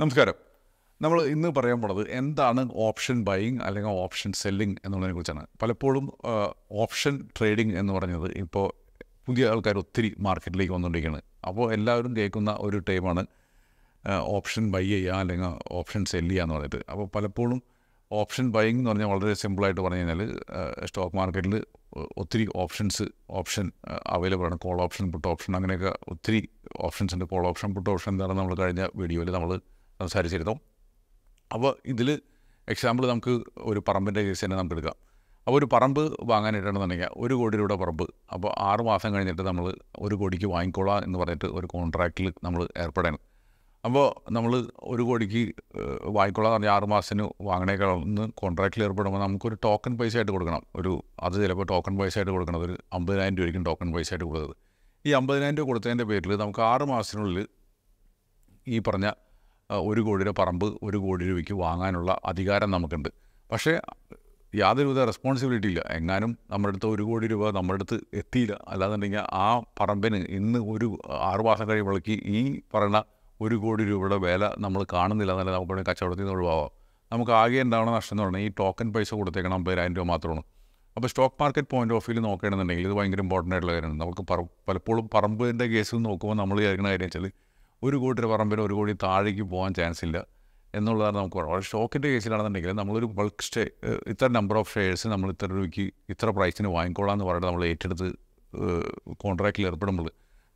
നമസ്കാരം നമ്മൾ ഇന്ന് പറയാൻ പോണത് എന്താണ് ഓപ്ഷൻ ബൈയിങ് അല്ലെങ്കിൽ ഓപ്ഷൻ സെല്ലിംഗ് എന്നുള്ളതിനെ കുറിച്ചാണ് പലപ്പോഴും ഓപ്ഷൻ ട്രേഡിംഗ് എന്ന് പറഞ്ഞത് ഇപ്പോൾ പുതിയ ആൾക്കാർ ഒത്തിരി മാർക്കറ്റിലേക്ക് വന്നുകൊണ്ടിരിക്കുകയാണ് അപ്പോൾ എല്ലാവരും കേൾക്കുന്ന ഒരു ടൈമാണ് ഓപ്ഷൻ ബൈ ചെയ്യുക അല്ലെങ്കിൽ ഓപ്ഷൻ സെല്ല് ചെയ്യുക എന്ന് പറയുന്നത് അപ്പോൾ പലപ്പോഴും ഓപ്ഷൻ ബൈയിങ് എന്ന് പറഞ്ഞാൽ വളരെ സിമ്പിളായിട്ട് പറഞ്ഞു കഴിഞ്ഞാൽ സ്റ്റോക്ക് മാർക്കറ്റിൽ ഒത്തിരി ഓപ്ഷൻസ് ഓപ്ഷൻ അവൈലബിൾ ആണ് കോൾ ഓപ്ഷൻ പുട്ട് ഓപ്ഷൻ അങ്ങനെയൊക്കെ ഒത്തിരി ഓപ്ഷൻസ് ഉണ്ട് കോൾ ഓപ്ഷൻ പുട്ട് ഓപ്ഷൻ എന്താണെന്ന് നമ്മൾ കഴിഞ്ഞ വീഡിയോയിൽ നമ്മൾ സംസാരിച്ചിരുന്നു അപ്പോൾ ഇതിൽ എക്സാമ്പിൾ നമുക്ക് ഒരു പറമ്പിൻ്റെ കേസ് തന്നെ നമുക്ക് എടുക്കാം അപ്പോൾ ഒരു പറമ്പ് വാങ്ങാനായിട്ടാണെന്നുണ്ടെങ്കിൽ ഒരു കോടി രൂപയുടെ പറമ്പ് അപ്പോൾ ആറ് മാസം കഴിഞ്ഞിട്ട് നമ്മൾ ഒരു കോടിക്ക് വാങ്ങിക്കോളാം എന്ന് പറഞ്ഞിട്ട് ഒരു കോൺട്രാക്റ്റിൽ നമ്മൾ ഏർപ്പെടണം അപ്പോൾ നമ്മൾ ഒരു കോടിക്ക് വാങ്ങിക്കൊള്ളാൻ പറഞ്ഞാൽ ആറ് മാസത്തിന് വാങ്ങണേക്കാളൊന്ന് കോൺട്രാക്റ്റിൽ ഏർപ്പെടുമ്പോൾ നമുക്കൊരു ടോക്കൺ പൈസ ആയിട്ട് കൊടുക്കണം ഒരു അത് ചിലപ്പോൾ ടോക്കൺ പൈസ ആയിട്ട് കൊടുക്കണം ഒരു അമ്പതിനായിരം രൂപയ്ക്കും ടോക്കൺ പൈസ ആയിട്ട് കൊടുത്തത് ഈ അമ്പതിനായിരം രൂപ കൊടുത്തതിൻ്റെ പേരിൽ നമുക്ക് ആറ് മാസത്തിനുള്ളിൽ ഈ പറഞ്ഞ ഒരു കോടി രൂപ പറമ്പ് ഒരു കോടി രൂപയ്ക്ക് വാങ്ങാനുള്ള അധികാരം നമുക്കുണ്ട് പക്ഷേ യാതൊരുവിധ റെസ്പോൺസിബിലിറ്റി ഇല്ല എങ്ങാനും നമ്മുടെ അടുത്ത് ഒരു കോടി രൂപ നമ്മുടെ അടുത്ത് എത്തിയില്ല അല്ലാന്നുണ്ടെങ്കിൽ ആ പറമ്പിന് ഇന്ന് ഒരു ആറുമാസം മാസം കഴിയുമ്പോഴേക്ക് ഈ പറയുന്ന ഒരു കോടി രൂപയുടെ വില നമ്മൾ കാണുന്നില്ല എന്നല്ല നമുക്ക് കച്ചവടത്തിൽ നിന്ന് ഒഴിവാവാം നമുക്ക് ആകെ എന്താണ് നഷ്ടം എന്ന് പറഞ്ഞാൽ ഈ ടോക്കൺ പൈസ കൊടുത്തേക്കണം അമ്പതിനായിരം രൂപ മാത്രമാണ് അപ്പോൾ stock market point of view നോക്കുകയാണെന്നുണ്ടെങ്കിൽ ഇത് ഭയങ്കര ഇമ്പോർട്ടൻ്റ് ആയിട്ടുള്ള കാര്യമാണ് നമുക്ക് പറ പലപ്പോഴും പറമ്പിൻ്റെ കേസിൽ നോക്കുമ്പോൾ നമ്മൾ ചെയ്യുന്ന കാര്യം വെച്ചാൽ ഒരു കോടി പറമ്പിന് ഒരു കോടി താഴേക്ക് പോകാൻ ചാൻസ് ഇല്ല എന്നുള്ളതാണ് നമുക്ക് പറയാം ഷോക്കിൻ്റെ കേസിലാണെന്നുണ്ടെങ്കിൽ നമ്മളൊരു ബൾക്ക് സ്റ്റേ ഇത്ര നമ്പർ ഓഫ് ഷെയർസ് നമ്മൾ ഇത്ര രൂപയ്ക്ക് ഇത്ര പ്രൈസിന് വാങ്ങിക്കോളാം എന്ന് പറഞ്ഞിട്ട് നമ്മൾ ഏറ്റെടുത്ത് കോൺട്രാക്റ്റിൽ ഏർപ്പെടുമ്പോൾ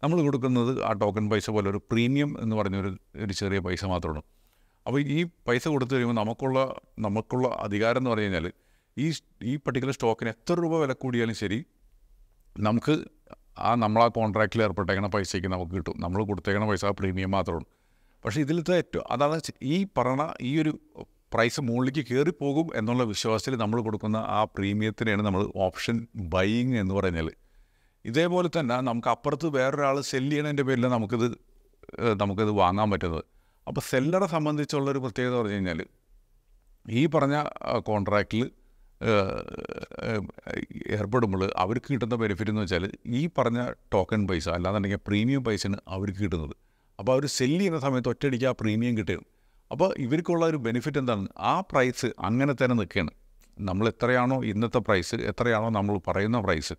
നമ്മൾ കൊടുക്കുന്നത് ആ ടോക്കൺ പൈസ പോലെ ഒരു പ്രീമിയം എന്ന് പറഞ്ഞൊരു ഒരു ചെറിയ പൈസ മാത്രമാണ് അപ്പോൾ ഈ പൈസ കൊടുത്തു കഴിയുമ്പോൾ നമുക്കുള്ള നമുക്കുള്ള അധികാരം എന്ന് പറഞ്ഞു കഴിഞ്ഞാൽ ഈ ഈ പർട്ടിക്കുലർ സ്റ്റോക്കിന് എത്ര രൂപ വില കൂടിയാലും ശരി നമുക്ക് ആ നമ്മൾ ആ കോൺട്രാക്റ്റിൽ ഏർപ്പെട്ടേക്കണ പൈസയ്ക്ക് നമുക്ക് കിട്ടും നമ്മൾ കൊടുത്തേക്കണ പൈസ പ്രീമിയം മാത്രമാണ് പക്ഷേ ഇതിലത്തെ ഏറ്റവും അതാണ് ഈ പറഞ്ഞ ഈ ഒരു പ്രൈസ് മുകളിലേക്ക് കയറി പോകും എന്നുള്ള വിശ്വാസത്തിൽ നമ്മൾ കൊടുക്കുന്ന ആ പ്രീമിയത്തിനെയാണ് നമ്മൾ ഓപ്ഷൻ ബൈയിങ് എന്ന് പറഞ്ഞാൽ ഇതേപോലെ തന്നെ നമുക്ക് അപ്പുറത്ത് വേറൊരാൾ സെല്ല് ചെയ്യണതിൻ്റെ പേരിൽ നമുക്കിത് നമുക്കിത് വാങ്ങാൻ പറ്റുന്നത് അപ്പോൾ സെല്ലറെ സംബന്ധിച്ചുള്ളൊരു പ്രത്യേകത പറഞ്ഞു കഴിഞ്ഞാൽ ഈ പറഞ്ഞ കോൺട്രാക്റ്റിൽ ഏർപ്പെടുമ്പോൾ അവർക്ക് കിട്ടുന്ന ബെനിഫിറ്റ് എന്ന് വെച്ചാൽ ഈ പറഞ്ഞ ടോക്കൺ പൈസ അല്ലാന്നുണ്ടെങ്കിൽ പ്രീമിയം പൈസയാണ് അവർക്ക് കിട്ടുന്നത് അപ്പോൾ അവർ സെല്ല് ചെയ്യുന്ന സമയത്ത് ഒറ്റയടിക്ക് ആ പ്രീമിയം കിട്ടും അപ്പോൾ ഇവർക്കുള്ള ഒരു ബെനിഫിറ്റ് എന്താണ് ആ പ്രൈസ് അങ്ങനെ തന്നെ നിൽക്കുകയാണ് നമ്മൾ എത്രയാണോ ഇന്നത്തെ പ്രൈസ് എത്രയാണോ നമ്മൾ പറയുന്ന പ്രൈസ്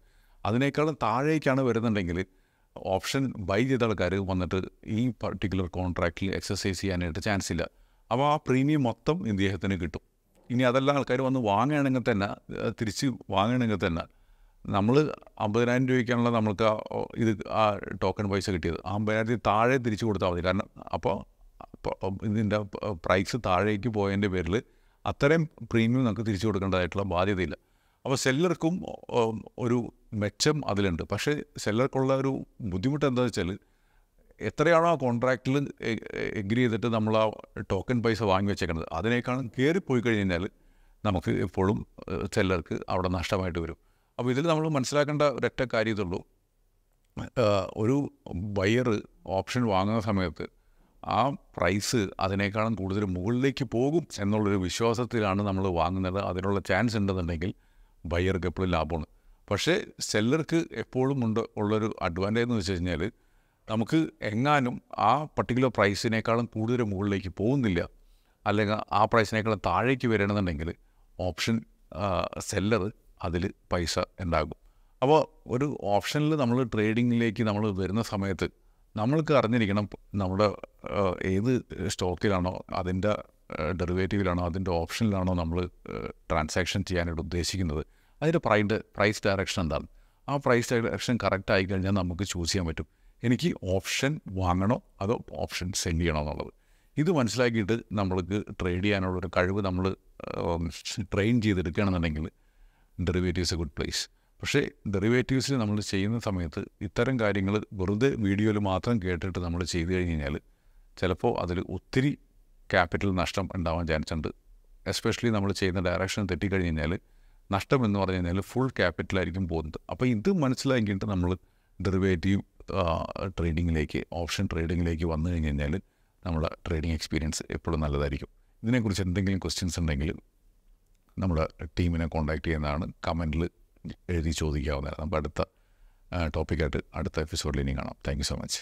അതിനേക്കാളും താഴേക്കാണ് വരുന്നുണ്ടെങ്കിൽ ഓപ്ഷൻ ബൈ ചെയ്ത ആൾക്കാർ വന്നിട്ട് ഈ പർട്ടിക്കുലർ കോൺട്രാക്റ്റിൽ എക്സസൈസ് ചെയ്യാനായിട്ട് ചാൻസ് ഇല്ല അപ്പോൾ ആ പ്രീമിയം മൊത്തം ഇദ്ദേഹത്തിന് കിട്ടും ഇനി അതെല്ലാം ആൾക്കാർ വന്ന് വാങ്ങുകയാണെങ്കിൽ തന്നെ തിരിച്ച് വാങ്ങുകയാണെങ്കിൽ തന്നെ നമ്മൾ അമ്പതിനായിരം രൂപയ്ക്കാണല്ലോ നമ്മൾക്ക് ഇത് ആ ടോക്കൺ പൈസ കിട്ടിയത് ആ അമ്പതിനായിരത്തിൽ താഴെ തിരിച്ചു കൊടുത്താൽ മതി കാരണം അപ്പോൾ ഇതിൻ്റെ പ്രൈസ് താഴേക്ക് പോയതിൻ്റെ പേരിൽ അത്രയും പ്രീമിയം നമുക്ക് തിരിച്ചു കൊടുക്കേണ്ടതായിട്ടുള്ള ബാധ്യതയില്ല അപ്പോൾ സെല്ലർക്കും ഒരു മെച്ചം അതിലുണ്ട് പക്ഷേ സെല്ലർക്കുള്ള ഒരു ബുദ്ധിമുട്ട് എന്താണെന്ന് വെച്ചാൽ എത്രയാണോ ആ കോൺട്രാക്റ്റിൽ എഗ്രി ചെയ്തിട്ട് നമ്മൾ ആ ടോക്കൺ പൈസ വാങ്ങി വെച്ചേക്കുന്നത് അതിനേക്കാളും കയറിപ്പോയി കഴിഞ്ഞാൽ നമുക്ക് എപ്പോഴും ചിലർക്ക് അവിടെ നഷ്ടമായിട്ട് വരും അപ്പോൾ ഇതിൽ നമ്മൾ മനസ്സിലാക്കേണ്ട ഒരൊറ്റ കാര്യം ഇതുള്ളൂ ഒരു ബയർ ഓപ്ഷൻ വാങ്ങുന്ന സമയത്ത് ആ പ്രൈസ് അതിനേക്കാളും കൂടുതൽ മുകളിലേക്ക് പോകും എന്നുള്ളൊരു വിശ്വാസത്തിലാണ് നമ്മൾ വാങ്ങുന്നത് അതിനുള്ള ചാൻസ് ഉണ്ടെന്നുണ്ടെങ്കിൽ ബയർക്ക് എപ്പോഴും ലാഭമാണ് പക്ഷേ സെല്ലർക്ക് എപ്പോഴും ഉണ്ട് ഉള്ളൊരു അഡ്വാൻറ്റേജ് എന്ന് വെച്ച് കഴിഞ്ഞാൽ നമുക്ക് എങ്ങാനും ആ പർട്ടിക്കുലർ പ്രൈസിനേക്കാളും കൂടുതൽ മുകളിലേക്ക് പോകുന്നില്ല അല്ലെങ്കിൽ ആ പ്രൈസിനേക്കാളും താഴേക്ക് വരണമെന്നുണ്ടെങ്കിൽ ഓപ്ഷൻ സെല്ലർ അതിൽ പൈസ ഉണ്ടാകും അപ്പോൾ ഒരു ഓപ്ഷനിൽ നമ്മൾ ട്രേഡിങ്ങിലേക്ക് നമ്മൾ വരുന്ന സമയത്ത് നമ്മൾക്ക് അറിഞ്ഞിരിക്കണം നമ്മുടെ ഏത് സ്റ്റോക്കിലാണോ അതിൻ്റെ ഡെറിവേറ്റീവിലാണോ അതിൻ്റെ ഓപ്ഷനിലാണോ നമ്മൾ ട്രാൻസാക്ഷൻ ചെയ്യാനായിട്ട് ഉദ്ദേശിക്കുന്നത് അതിൻ്റെ പ്രൈൻ്റെ പ്രൈസ് ഡയറക്ഷൻ എന്താണ് ആ പ്രൈസ് ഡയറക്ഷൻ കറക്റ്റ് ആയിക്കഴിഞ്ഞാൽ നമുക്ക് ചൂസ് ചെയ്യാൻ പറ്റും എനിക്ക് ഓപ്ഷൻ വാങ്ങണോ അതോ ഓപ്ഷൻ സെൻഡ് ചെയ്യണോ എന്നുള്ളത് ഇത് മനസ്സിലാക്കിയിട്ട് നമ്മൾക്ക് ട്രേഡ് ചെയ്യാനുള്ള ഒരു കഴിവ് നമ്മൾ ട്രെയിൻ ചെയ്തെടുക്കുകയാണെന്നുണ്ടെങ്കിൽ ഡെറിവേറ്റീവ്സ് എ ഗുഡ് പ്ലേസ് പക്ഷേ ഡെറിവേറ്റീവ്സിൽ നമ്മൾ ചെയ്യുന്ന സമയത്ത് ഇത്തരം കാര്യങ്ങൾ വെറുതെ വീഡിയോയിൽ മാത്രം കേട്ടിട്ട് നമ്മൾ ചെയ്തു കഴിഞ്ഞ് കഴിഞ്ഞാൽ ചിലപ്പോൾ അതിൽ ഒത്തിരി ക്യാപിറ്റൽ നഷ്ടം ഉണ്ടാവാൻ ചാൻസ് ഉണ്ട് എസ്പെഷ്യലി നമ്മൾ ചെയ്യുന്ന ഡയറക്ഷൻ തെറ്റിക്കഴിഞ്ഞ് കഴിഞ്ഞാൽ നഷ്ടം എന്ന് പറഞ്ഞു കഴിഞ്ഞാൽ ഫുൾ ക്യാപിറ്റലായിരിക്കും പോകുന്നത് അപ്പോൾ ഇത് മനസ്സിലാക്കിയിട്ട് നമ്മൾ ഡെറിവേറ്റീവ് ട്രേഡിങ്ങിലേക്ക് ഓപ്ഷൻ ട്രേഡിങ്ങിലേക്ക് വന്നു കഴിഞ്ഞ് കഴിഞ്ഞാൽ നമ്മുടെ ട്രേഡിംഗ് എക്സ്പീരിയൻസ് എപ്പോഴും നല്ലതായിരിക്കും ഇതിനെക്കുറിച്ച് എന്തെങ്കിലും ക്വസ്റ്റ്യൻസ് ഉണ്ടെങ്കിൽ നമ്മുടെ ടീമിനെ കോൺടാക്റ്റ് ചെയ്യുന്നതാണ് കമൻറ്റിൽ എഴുതി ചോദിക്കാവുന്നതാണ് നമുക്ക് അടുത്ത ടോപ്പിക്കായിട്ട് അടുത്ത എപ്പിസോഡിൽ ഇനി കാണാം താങ്ക് സോ മച്ച്